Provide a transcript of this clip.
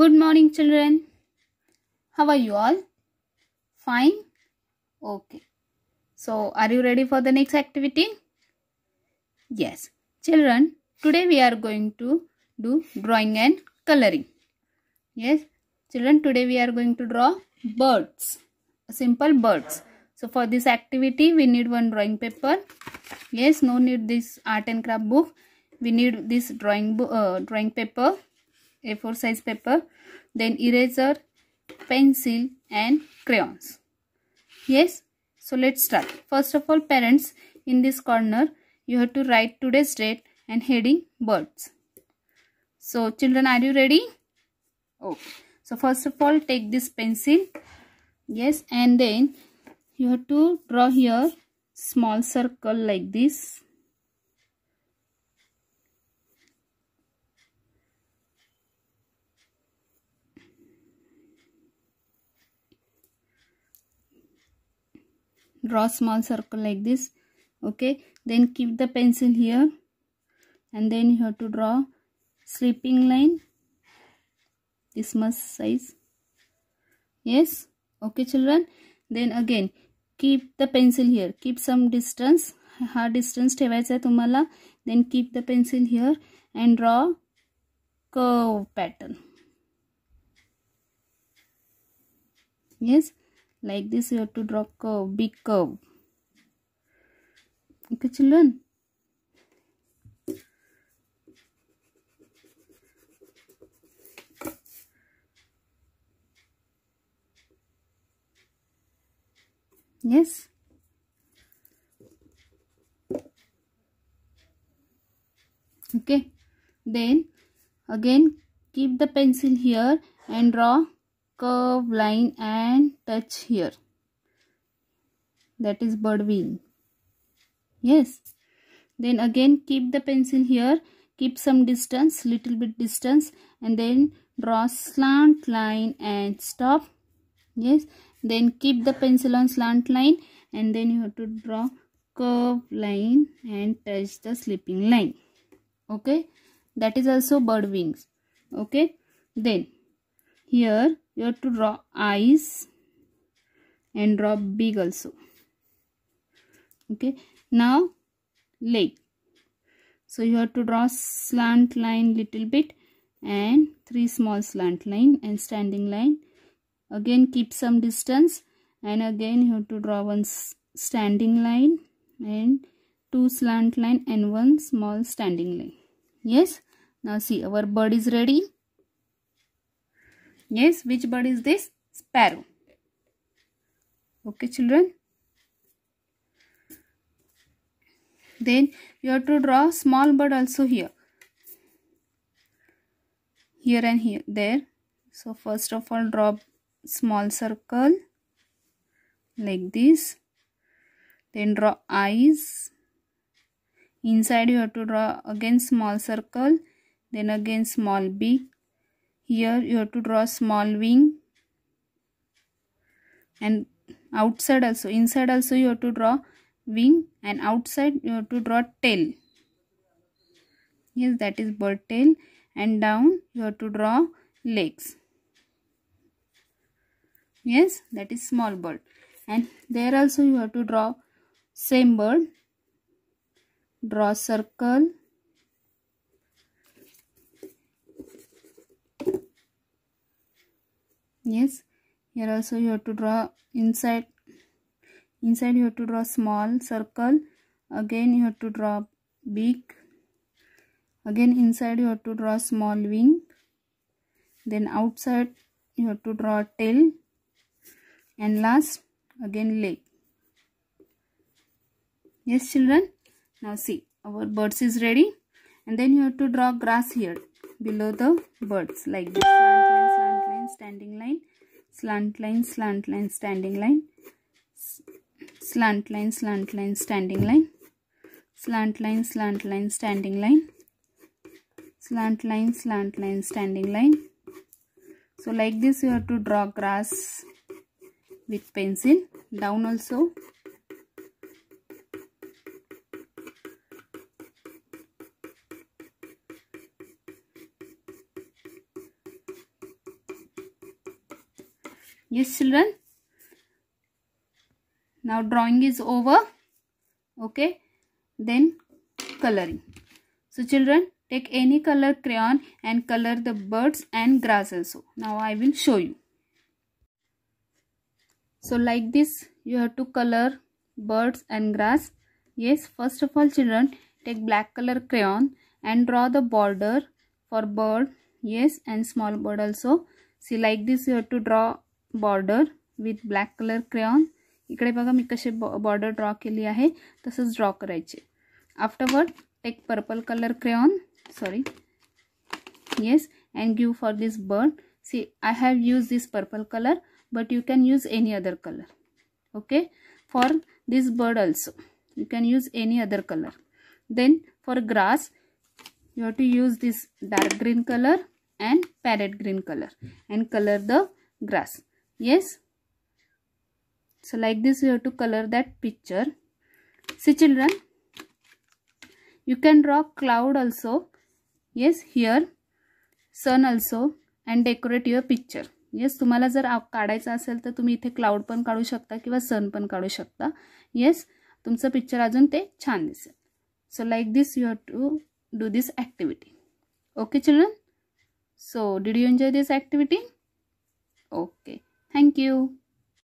Good morning children. How are you all? Fine? Okay. So are you ready for the next activity? Yes. Children, today we are going to do drawing and coloring. Yes. Children, today we are going to draw birds. Simple birds. So for this activity, we need one drawing paper. Yes, no need this art and craft book. We need this drawing, uh, drawing paper a4 size paper, then eraser, pencil and crayons. Yes, so let's start. First of all parents, in this corner you have to write today's date and heading birds. So children are you ready? Okay. So first of all take this pencil. Yes and then you have to draw here small circle like this draw small circle like this okay then keep the pencil here and then you have to draw sleeping line this much size yes okay children then again keep the pencil here keep some distance हा distance ठेवायचा आहे तुम्हाला Then keep the pencil here and draw curve pattern. Yes like this you have to draw curve big curve okay children yes okay then again keep the pencil here and draw curve line and touch here that is bird wing yes then again keep the pencil here keep some distance little bit distance and then draw slant line and stop yes then keep the pencil on slant line and then you have to draw curve line and touch the slipping line okay that is also bird wings okay then here you have to draw eyes and draw big also okay now leg so you have to draw slant line little bit and three small slant line and standing line again keep some distance and again you have to draw one standing line and two slant line and one small standing line yes now see our bird is ready Yes, which bird is this? Sparrow. Okay, children. Then you have to draw small bird also here. Here and here, there. So first of all, draw small circle like this. Then draw eyes. Inside you have to draw again small circle. Then again small beak here you have to draw small wing and outside also inside also you have to draw wing and outside you have to draw tail yes that is bird tail and down you have to draw legs yes that is small bird and there also you have to draw same bird draw circle yes here also you have to draw inside inside you have to draw small circle again you have to draw big again inside you have to draw small wing then outside you have to draw tail and last again leg yes children now see our birds is ready and then you have to draw grass here below the birds like this standing line slant line slant line standing line slant line slant line standing line slant line slant line standing line slant line slant line standing line so like this you have to draw grass with pencil down also yes children now drawing is over okay then coloring so children take any color crayon and color the birds and grass also now i will show you so like this you have to color birds and grass yes first of all children take black color crayon and draw the border for bird yes and small bird also see like this you have to draw border with black colour crayon इकडे बघा मी कसे बॉ border draw के लिए तसच draw कराए afterward take purple colour crayon sorry yes and give for this bird see I have use this purple colour but you can use any other colour okay for this bird also you can use any other colour then for grass you have to use this dark green colour and parrot green colour and colour the grass yes so like this you have to color that picture see children you can draw cloud also yes here sun also and decorate your picture yes तुम्हाला जर काढायचं असेल तर तुम्ही इथे cloud पण काढू शकता किंवा सन पण काढू शकता येस तुमचं पिक्चर अजून ते छान दिसेल so like this you have to do this activity okay children so did you enjoy this activity okay Thank you.